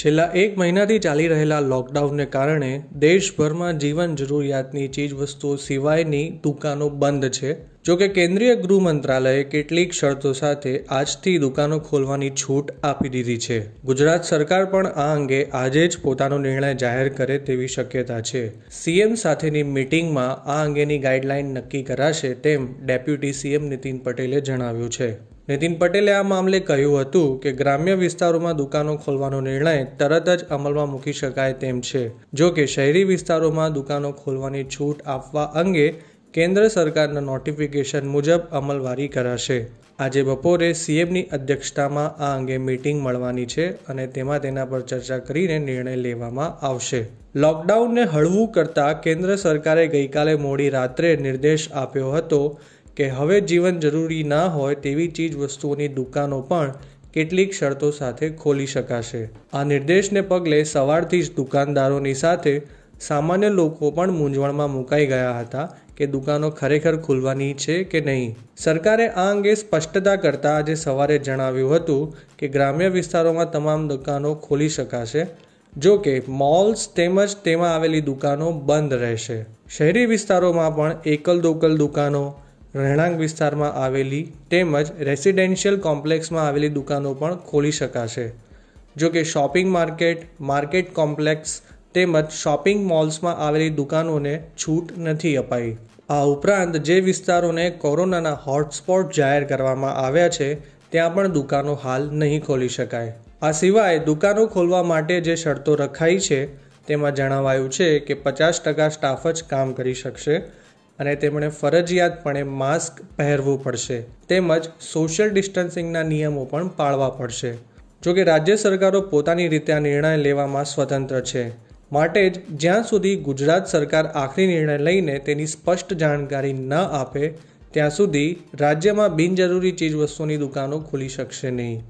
છેલ્લા એક મહિનાથી ચાલી રહેલા લોકડાઉનને કારણે દેશભરમાં જીવન જરૂરિયાતની ચીજવસ્તુઓ સિવાયની દુકાનો બંધ છે જો કે કેન્દ્રીય ગૃહ મંત્રાલયે કેટલીક શરતો સાથે આજથી દુકાનો ખોલવાની છૂટ આપી દીધી છે ગુજરાત સરકાર પણ આ અંગે આજે જ પોતાનો નિર્ણય જાહેર કરે તેવી શક્યતા છે સીએમ સાથેની મિટિંગમાં આ અંગેની ગાઈડલાઈન નક્કી કરાશે તેમ ડેપ્યુટી સીએમ નીતિન પટેલે જણાવ્યું છે નીતિન પટેલે આ મામલે કહ્યું હતું કે ગ્રામ્ય વિસ્તારોમાં દુકાનો ખોલવાનો નિર્ણય તરત જ અમલમાં મૂકી શકાય તેમ છે જો કે શહેરી વિસ્તારોમાં દુકાનો ખોલવાની છૂટ આપવા અંગે કેન્દ્ર સરકારના નોટિફિકેશન મુજબ અમલવારી કરાશે આજે બપોરે સીએમની અધ્યક્ષતામાં આ અંગે મીટિંગ મળવાની છે અને તેમાં તેના પર ચર્ચા કરીને નિર્ણય લેવામાં આવશે લોકડાઉનને હળવું કરતા કેન્દ્ર સરકારે ગઈકાલે મોડી રાત્રે નિર્દેશ આપ્યો હતો કે હવે જીવન જરૂરી ના હોય તેવી ચીજ વસ્તુઓની દુકાનો પણ કેટલીક શરતો સાથે ખોલી શકાશે આ નિર્દેશને પગલે સવારથી જ દુકાનદારોની સાથે સામાન્ય લોકો પણ મૂંઝવણમાં મુકાઈ ગયા હતા કે દુકાનો ખરેખર ખુલવાની છે કે નહીં સરકારે આ અંગે સ્પષ્ટતા કરતાં આજે સવારે જણાવ્યું હતું કે ગ્રામ્ય વિસ્તારોમાં તમામ દુકાનો ખોલી શકાશે જો કે મોલ્સ તેમજ તેમાં આવેલી દુકાનો બંધ રહેશે શહેરી વિસ્તારોમાં પણ એકલ દોકલ દુકાનો રહેણાંક વિસ્તારમાં આવેલી તેમજ રેસિડેન્શિયલ કોમ્પ્લેક્સમાં આવેલી દુકાનો પણ ખોલી શકાશે જો કે શોપિંગ માર્કેટ માર્કેટ કોમ્પ્લેક્સ તેમજ શોપિંગ મોલ્સમાં આવેલી દુકાનોને છૂટ નથી અપાઈ આ ઉપરાંત જે વિસ્તારોને કોરોનાના હોટસ્પોટ જાહેર કરવામાં આવ્યા છે ત્યાં પણ દુકાનો હાલ નહીં ખોલી શકાય આ સિવાય દુકાનો ખોલવા માટે જે શરતો રખાઈ છે તેમાં જણાવાયું છે કે પચાસ ટકા સ્ટાફ જ કામ કરી શકશે અને તેમણે ફરજિયાતપણે માસ્ક પહેરવું પડશે તેમજ સોશિયલ ડિસ્ટન્સિંગના નિયમો પણ પાળવા પડશે જોકે રાજ્ય સરકારો પોતાની રીતે આ નિર્ણય લેવામાં સ્વતંત્ર છે માટે જ જ્યાં સુધી ગુજરાત સરકાર આખરી નિર્ણય લઈને તેની સ્પષ્ટ જાણકારી ન આપે ત્યાં સુધી રાજ્યમાં બિનજરૂરી ચીજવસ્તુની દુકાનો ખુલી શકશે નહીં